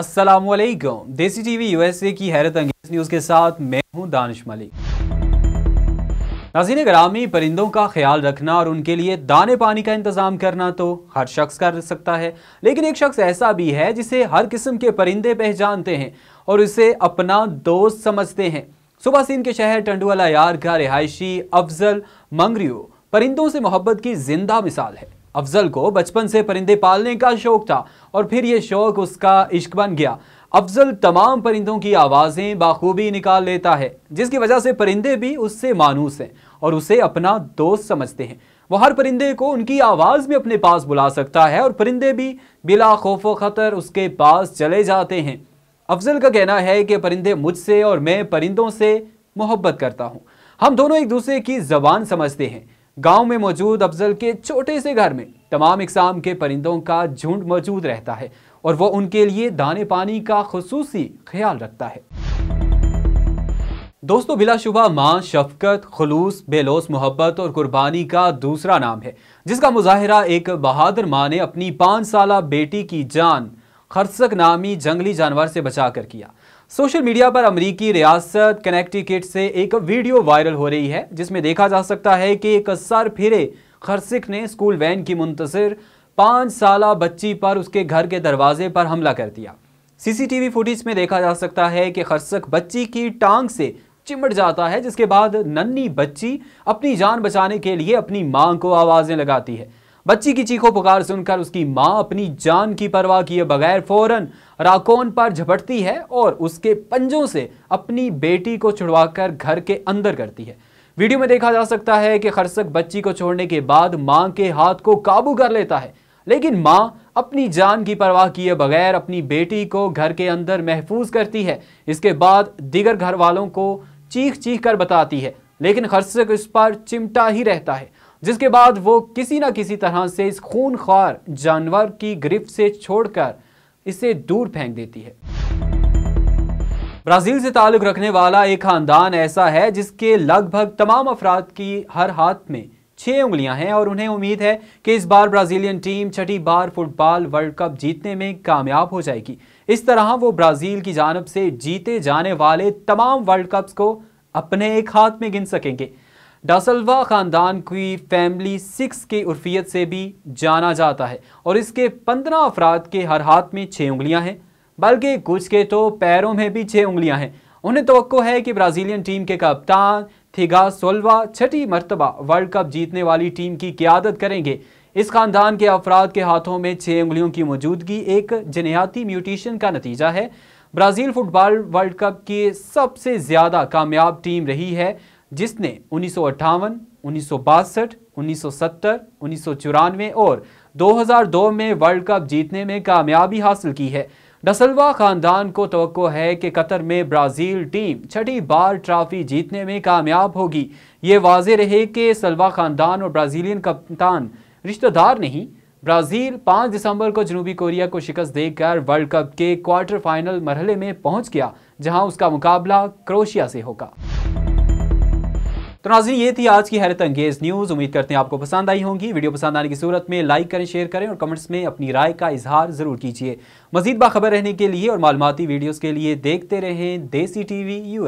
असलम देसी TV USA की हैरत अंगेज न्यूज़ के साथ मैं हूं दानिश मलिक नाजीन ग्रामी परिंदों का ख्याल रखना और उनके लिए दाने पानी का इंतज़ाम करना तो हर शख्स कर सकता है लेकिन एक शख्स ऐसा भी है जिसे हर किस्म के परिंदे पहचानते हैं और उसे अपना दोस्त समझते हैं सुबह सीन के शहर टंडवाला यार का रिहायशी अफजल मंगरियो परिंदों से मोहब्बत की जिंदा मिसाल है अफजल को बचपन से परिंदे पालने का शौक था और फिर ये शौक उसका इश्क बन गया अफजल तमाम परिंदों की आवाज़ें बाखूबी निकाल लेता है जिसकी वजह से परिंदे भी उससे मानूस हैं और उसे अपना दोस्त समझते हैं वो हर परिंदे को उनकी आवाज़ में अपने पास बुला सकता है और परिंदे भी बिला खौफ ख़तर उसके पास चले जाते हैं अफजल का कहना है कि परिंदे मुझसे और मैं परिंदों से मोहब्बत करता हूँ हम दोनों एक दूसरे की ज़बान समझते हैं गांव में मौजूद अफजल के छोटे से घर में तमाम इकसाम के परिंदों का झुंड मौजूद रहता है और वह उनके लिए दाने पानी का खसूसी ख्याल रखता है दोस्तों बिलाशुबा माँ शफकत खलूस बेलोस मोहब्बत और कुर्बानी का दूसरा नाम है जिसका मुजाहरा एक बहादुर माँ ने अपनी पाँच साल बेटी की जान खरसक नामी जंगली जानवर से बचा कर किया सोशल मीडिया पर अमेरिकी रियासत कनेक्टिकेट से एक वीडियो वायरल हो रही है जिसमें देखा जा सकता है कि एक सर फिरे खरसिक ने स्कूल वैन की मुंतजर पाँच साल बच्ची पर उसके घर के दरवाजे पर हमला कर दिया सीसीटीवी फुटेज में देखा जा सकता है कि खरसक बच्ची की टांग से चिमट जाता है जिसके बाद नन्ही बच्ची अपनी जान बचाने के लिए अपनी मां को आवाज़ें लगाती है बच्ची की चीखों पुकार सुनकर उसकी माँ अपनी जान की परवाह किए बगैर फौरन राकोन पर झपटती है और उसके पंजों से अपनी बेटी को छुड़वाकर घर के अंदर करती है वीडियो में देखा जा सकता है कि खरसक बच्ची को छोड़ने के बाद माँ के हाथ को काबू कर लेता है लेकिन माँ अपनी जान की परवाह किए बगैर अपनी बेटी को घर के अंदर महफूज करती है इसके बाद दिगर घर वालों को चीख चीख कर बताती है लेकिन खरसक इस पर चिमटा ही रहता है जिसके बाद वो किसी ना किसी तरह से इस खार जानवर की गिरफ्त से छोड़कर इसे दूर फेंक देती है ब्राज़ील से ताल्लुक़ रखने वाला एक ख़ानदान ऐसा है जिसके लगभग तमाम अफराद की हर हाथ में छह उंगलियां हैं और उन्हें उम्मीद है कि इस बार ब्राज़ीलियन टीम छठी बार फुटबॉल वर्ल्ड कप जीतने में कामयाब हो जाएगी इस तरह वो ब्राज़ील की जानब से जीते जाने वाले तमाम वर्ल्ड कप्स को अपने एक हाथ में गिन सकेंगे डासलवा ख़ानदान की फैमिली सिक्स के उर्फियत से भी जाना जाता है और इसके पंद्रह अफराद के हर हाथ में छः उंगलियां हैं बल्कि कुछ के तो पैरों में भी छः उंगलियां हैं उन्हें तो है कि ब्राज़ीलियन टीम के कप्तान थिगा सोलवा छठी मरतबा वर्ल्ड कप जीतने वाली टीम की क्यादत करेंगे इस ख़ानदान के अफराद के हाथों में छः उंगलियों की मौजूदगी एक जनियाती म्यूटिशन का नतीजा है ब्राज़ील फुटबॉल वर्ल्ड कप की सबसे ज़्यादा कामयाब टीम रही है जिसने उन्नीस सौ अट्ठावन उन्नीस सौ बासठ उन्नीस सौ सत्तर उन्नीस सौ चौरानवे और 2002 में वर्ल्ड कप जीतने में कामयाबी हासिल की है डसलवा खानदान को तो है कि कतर में ब्राज़ील टीम छठी बार ट्रॉफी जीतने में कामयाब होगी ये वाज रहे कि सलवा खानदान और ब्राज़ीलियन कप्तान रिश्तेदार नहीं ब्राज़ील 5 दिसंबर को जनूबी कोरिया को शिकस्त देकर वर्ल्ड कप के क्वार्टर फाइनल मरहले में पहुंच गया जहां उसका मुकाबला क्रोशिया से होगा तो नाजी ये थी आज की हैरत अंगेज न्यूज़ उम्मीद करते हैं आपको पसंद आई होंगी वीडियो पसंद आने की सूरत में लाइक करें शेयर करें और कमेंट्स में अपनी राय का इजहार ज़रूर कीजिए मजीद बाखबर रहने के लिए और मालूमती वीडियोज़ के लिए देखते रहें देसी टी वी यू